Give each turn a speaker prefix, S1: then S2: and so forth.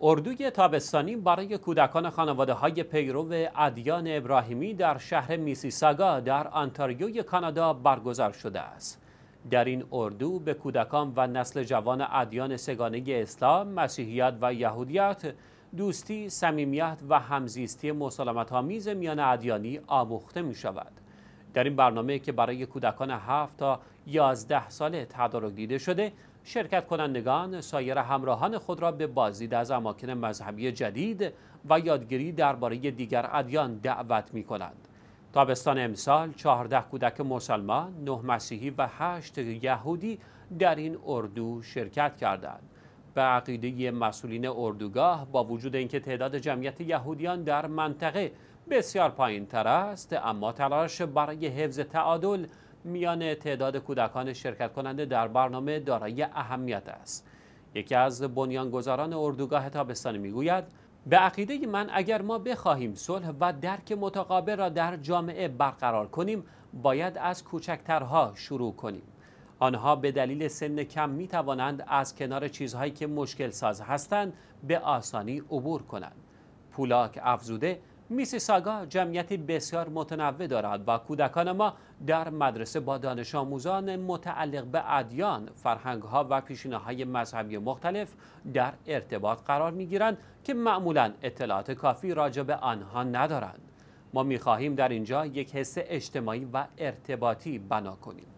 S1: اردوی تابستانی برای کودکان خانواده های پیرو ادیان ابراهیمی در شهر میسیساگا در آنتاریوی کانادا برگزار شده است. در این اردو به کودکان و نسل جوان ادیان سگانه اسلام، مسیحیت و یهودیت دوستی، صمیمیت و همزیستی مسالمت‌آمیز میان ادیانی آموخته می شود. در این برنامه که برای کودکان 7 تا 11 ساله تدارک دیده شده شرکت کنندگان سایر همراهان خود را به بازدید از اماکن مذهبی جدید و یادگیری درباره دیگر ادیان دعوت می کنند. تابستان امسال 14 کودک مسلمان، 9 مسیحی و 8 یهودی در این اردو شرکت کردند. به عقیده مسئولین اردوگاه با وجود اینکه تعداد جمعیت یهودیان در منطقه بسیار پایین تر است اما تلاش برای حفظ تعادل میان تعداد کودکان شرکت کننده در برنامه دارای اهمیت است یکی از بنیانگذاران اردوگاه تابستانی میگوید به عقیده من اگر ما بخواهیم صلح و درک متقابل را در جامعه برقرار کنیم باید از کوچکترها شروع کنیم آنها به دلیل سن کم می توانند از کنار چیزهایی که مشکل ساز هستند به آسانی عبور کنند. پولاک افزوده میسی ساگا جمعیتی بسیار متنوع دارد و کودکان ما در مدرسه با دانش آموزان متعلق به ادیان، فرهنگ ها و پیشینه های مذهبی مختلف در ارتباط قرار می گیرند که معمولا اطلاعات کافی راجع به آنها ندارند. ما می خواهیم در اینجا یک حس اجتماعی و ارتباطی بنا کنیم.